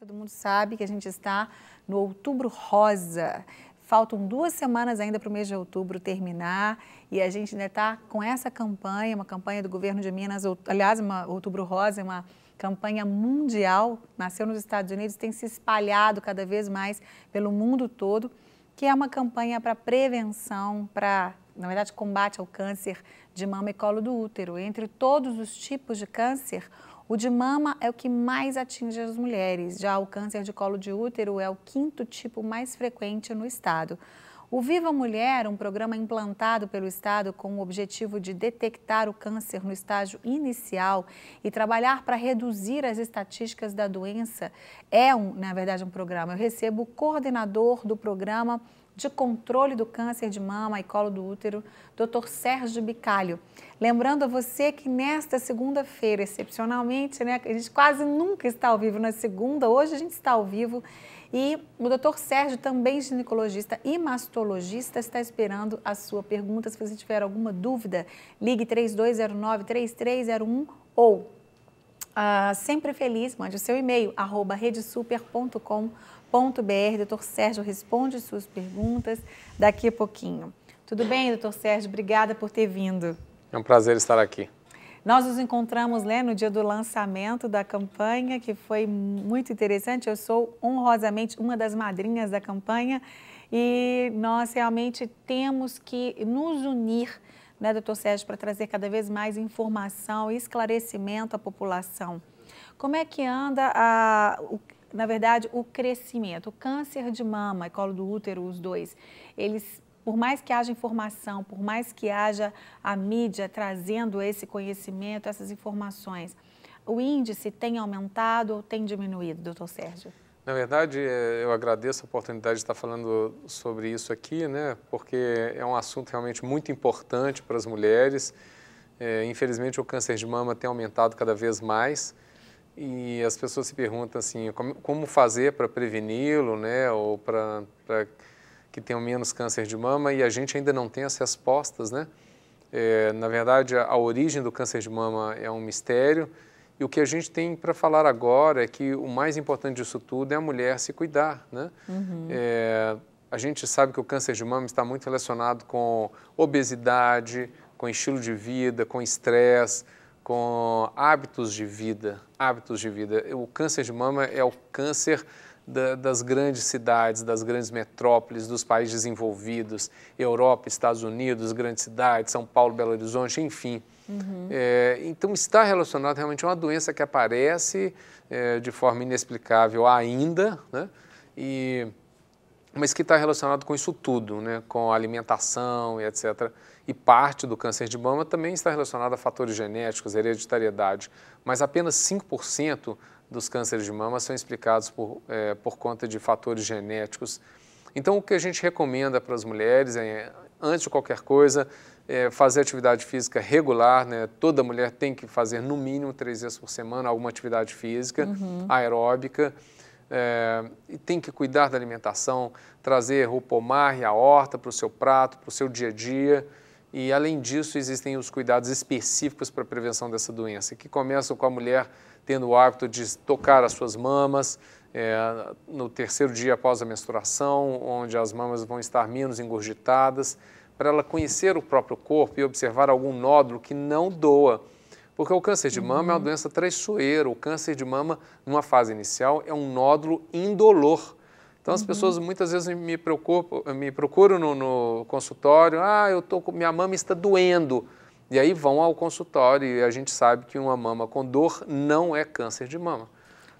Todo mundo sabe que a gente está no outubro rosa. Faltam duas semanas ainda para o mês de outubro terminar e a gente ainda está com essa campanha, uma campanha do governo de Minas, aliás, uma Outubro Rosa, uma campanha mundial, nasceu nos Estados Unidos, tem se espalhado cada vez mais pelo mundo todo, que é uma campanha para prevenção, para, na verdade, combate ao câncer de mama e colo do útero. Entre todos os tipos de câncer, o de mama é o que mais atinge as mulheres, já o câncer de colo de útero é o quinto tipo mais frequente no estado. O Viva Mulher, um programa implantado pelo Estado com o objetivo de detectar o câncer no estágio inicial e trabalhar para reduzir as estatísticas da doença, é, um, na verdade, um programa. Eu recebo o coordenador do programa, de controle do câncer de mama e colo do útero, Dr. Sérgio Bicalho. Lembrando a você que nesta segunda-feira, excepcionalmente, né, a gente quase nunca está ao vivo na segunda, hoje a gente está ao vivo. E o Dr. Sérgio, também ginecologista e mastologista, está esperando a sua pergunta. Se você tiver alguma dúvida, ligue 3209-3301 ou uh, sempre feliz, mande o seu e-mail, arroba redesuper.com.br www.sérgio.br. Doutor Sérgio responde suas perguntas daqui a pouquinho. Tudo bem, doutor Sérgio? Obrigada por ter vindo. É um prazer estar aqui. Nós nos encontramos né, no dia do lançamento da campanha, que foi muito interessante. Eu sou honrosamente uma das madrinhas da campanha e nós realmente temos que nos unir, né, doutor Sérgio, para trazer cada vez mais informação e esclarecimento à população. Como é que anda a, na verdade, o crescimento. O câncer de mama e colo do útero, os dois, eles por mais que haja informação, por mais que haja a mídia trazendo esse conhecimento, essas informações, o índice tem aumentado ou tem diminuído, doutor Sérgio? Na verdade, é, eu agradeço a oportunidade de estar falando sobre isso aqui, né? porque é um assunto realmente muito importante para as mulheres. É, infelizmente, o câncer de mama tem aumentado cada vez mais e as pessoas se perguntam assim, como, fazer para preveni-lo, né, ou para que tenham menos câncer de mama, e a gente ainda não tem as respostas, né? É, na verdade, a, a, origem do câncer de mama é um mistério, e o que a gente tem para falar agora é que o mais importante disso tudo é a mulher se cuidar, né? Uhum. É, a gente sabe que o câncer de mama está muito relacionado com obesidade, com estilo de vida, com estresse, com hábitos de vida, hábitos de vida. O câncer de mama é o câncer da, das grandes cidades, das grandes metrópoles, dos países desenvolvidos, Europa, Estados Unidos, grandes cidades, São Paulo, Belo Horizonte, enfim. Uhum. É, então está relacionado realmente a uma doença que aparece é, de forma inexplicável ainda, né? E mas que está relacionado com isso tudo, né? com a alimentação e etc. E parte do câncer de mama também está relacionado a fatores genéticos, hereditariedade, mas apenas 5% dos cânceres de mama são explicados por, é, por conta de fatores genéticos. Então, o que a gente recomenda para as mulheres é, antes de qualquer coisa, é, fazer atividade física regular, né? Toda mulher tem que fazer no mínimo três vezes por semana alguma atividade física, uhum. aeróbica é, e tem que cuidar da alimentação, trazer o pomar e a horta para o seu prato, para o seu dia a dia. E, além disso, existem os cuidados específicos para a prevenção dessa doença, que começam com a mulher tendo o hábito de tocar as suas mamas é, no terceiro dia após a menstruação, onde as mamas vão estar menos engurgitadas, para ela conhecer o próprio corpo e observar algum nódulo que não doa porque o câncer de mama uhum. é uma uhum. doença traiçoeira. O câncer de mama, numa fase inicial, é um nódulo indolor. Então, as uhum. pessoas muitas vezes me, preocupam, me procuram no, no consultório, ah, eu tô com, minha mama está doendo. E aí vão ao consultório e a gente sabe que uma mama com dor não é câncer de mama.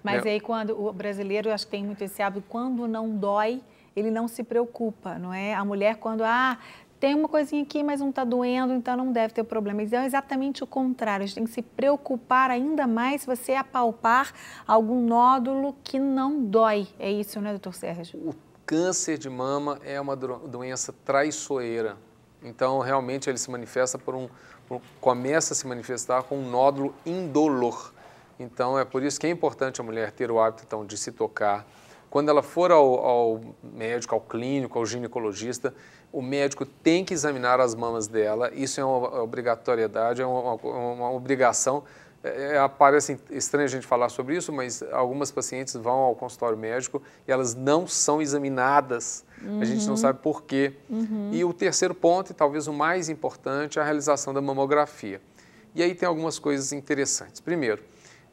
Mas né? aí quando o brasileiro, acho que tem muito esse hábito, quando não dói, ele não se preocupa, não é? A mulher quando, ah, tem uma coisinha aqui, mas não está doendo, então não deve ter problema. Mas então, é exatamente o contrário. A gente tem que se preocupar ainda mais se você apalpar algum nódulo que não dói. É isso, né, doutor Sérgio? O câncer de mama é uma doença traiçoeira. Então, realmente, ele se manifesta por um. Por, começa a se manifestar com um nódulo indolor. Então, é por isso que é importante a mulher ter o hábito então, de se tocar, quando ela for ao, ao, médico, ao clínico, ao ginecologista, o médico tem que examinar as mamas dela. Isso é uma obrigatoriedade, é uma, uma obrigação. É, é parece estranho a gente falar sobre isso, mas algumas pacientes vão ao consultório médico e elas não são examinadas. Uhum. A gente não uhum. sabe por quê. Uhum. E o terceiro ponto, e talvez o mais importante, é a realização da mamografia. E aí tem algumas coisas interessantes. Primeiro,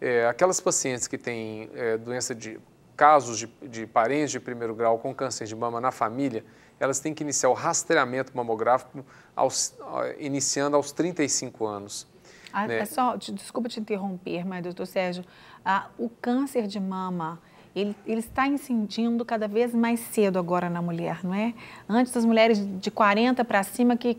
é, aquelas pacientes que têm é, doença de casos de, de parentes de primeiro grau com câncer de mama na família, elas têm que iniciar o rastreamento mamográfico aos, iniciando aos 35 anos. Ah, né? é só, desculpa te interromper, mas, doutor Sérgio, ah, o câncer de mama ele, ele está incidindo cada vez mais cedo agora na mulher, não é? Antes as mulheres de 40 para cima que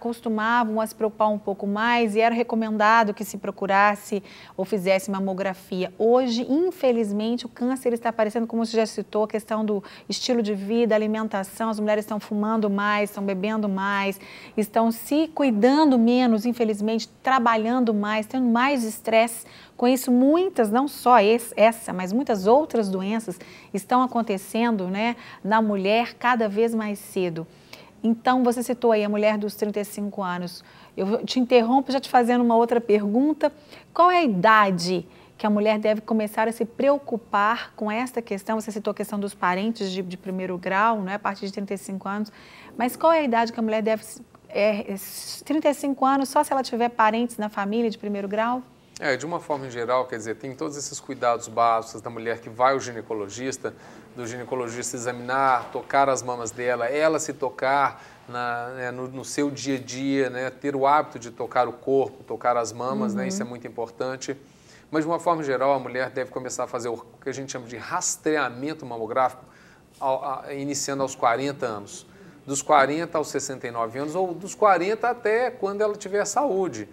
costumavam a se preocupar um pouco mais e era recomendado que se procurasse ou fizesse mamografia. Hoje, infelizmente, o câncer está aparecendo, como você já citou, a questão do estilo de vida, alimentação, as mulheres estão fumando mais, estão bebendo mais, estão se cuidando menos, infelizmente, trabalhando mais, tendo mais estresse. Com isso, muitas, não só esse, essa, mas muitas outras doenças doenças estão acontecendo né, na mulher cada vez mais cedo. Então, você citou aí a mulher dos 35 anos. Eu te interrompo já te fazendo uma outra pergunta. Qual é a idade que a mulher deve começar a se preocupar com esta questão? Você citou a questão dos parentes de, de primeiro grau, né, a partir de 35 anos. Mas qual é a idade que a mulher deve. É, 35 é, anos só se ela tiver parentes na família de primeiro grau? É, de uma forma em geral, quer dizer, tem todos esses cuidados básicos da mulher que vai ao ginecologista, do ginecologista examinar, tocar as mamas dela, ela se tocar na, né, no, no, seu dia a dia, né, ter o hábito de tocar o corpo, tocar as mamas, uhum. né, isso é uhum. muito importante. Mas de uma forma geral, a mulher deve começar a fazer o que a gente chama de rastreamento mamográfico, ao, a, iniciando aos 40 anos. Dos 40 aos 69 anos, ou dos 40 até quando ela tiver saúde.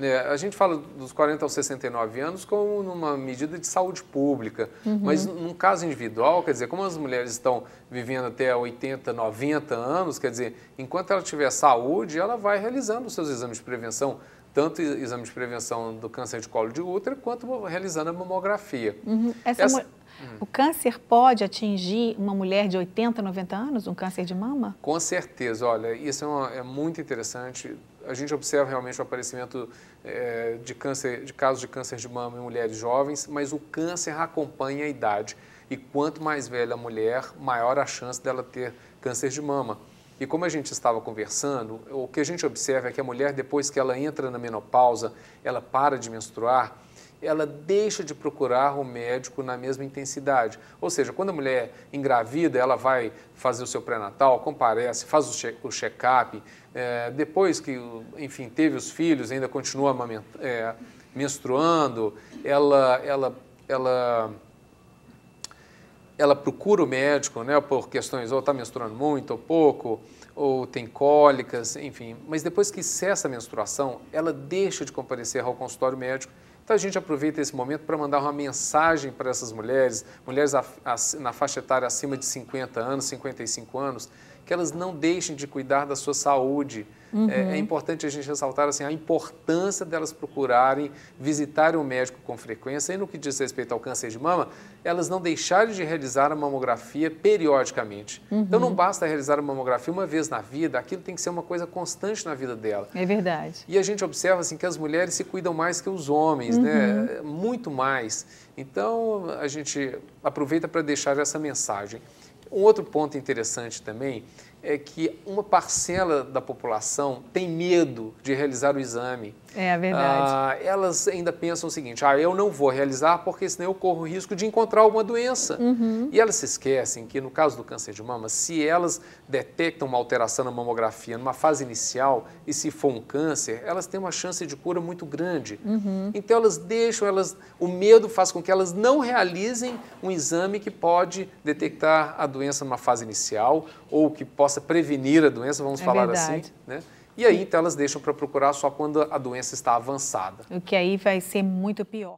É, a gente fala dos 40 aos 69 anos como numa medida de saúde pública, uhum. mas num caso individual, quer dizer, como as mulheres estão vivendo até 80, 90 anos, quer dizer, enquanto ela tiver saúde, ela vai realizando os seus exames de prevenção, tanto exame de prevenção do câncer de colo de útero, quanto realizando a mamografia. Uhum. Essa Essa... Hum. O câncer pode atingir uma mulher de 80, 90 anos, um câncer de mama? Com certeza, olha, isso é, uma, é muito interessante a gente observa realmente o aparecimento é, de, câncer, de casos de câncer de mama em mulheres jovens, mas o câncer acompanha a idade. E quanto mais velha a mulher, maior a chance dela ter câncer de mama. E como a gente estava conversando, o que a gente observa é que a mulher, depois que ela entra na menopausa, ela para de menstruar, ela deixa de procurar o médico na mesma intensidade. Ou seja, quando a mulher é engravida, ela vai fazer o seu pré-natal, comparece, faz o check-up, é, depois que, enfim, teve os filhos, ainda continua é, menstruando, ela, ela, ela ela procura o médico, né, por questões ou está menstruando muito ou pouco, ou tem cólicas, enfim. Mas depois que cessa a menstruação, ela deixa de comparecer ao consultório médico então a gente aproveita esse momento para mandar uma mensagem para essas mulheres, mulheres na faixa etária acima de 50 anos, 55 anos, que elas não deixem de cuidar da sua saúde. Uhum. É, é, uhum. importante a gente ressaltar assim, a importância delas procurarem visitarem o médico com frequência e no que diz respeito ao câncer de mama, elas não deixarem de realizar a mamografia periodicamente. Uhum. Então não uhum. basta realizar a mamografia uma vez na vida, aquilo tem que ser uma coisa constante na vida dela. É verdade. E a gente observa assim que as mulheres se cuidam mais que os homens, né? uhum. né? Muito mais. Então a gente aproveita para deixar essa mensagem. Um outro ponto interessante também é que uma parcela da população tem medo de realizar o exame. É, é verdade. Ah, elas ainda pensam o seguinte: ah, eu não vou realizar porque senão eu corro o risco de encontrar alguma doença. Uhum. E elas se esquecem que, no caso do câncer de mama, se elas detectam uma alteração na mamografia numa fase inicial e se for um câncer, elas têm uma chance de cura muito grande. Uhum. Então, elas deixam, elas, o medo faz com que elas não realizem um exame que pode detectar a doença numa fase inicial ou que possa possa prevenir a doença, vamos é falar assim, verdade. assim, né? E aí, então, elas deixam para procurar só quando a doença está avançada. O que aí vai ser muito pior.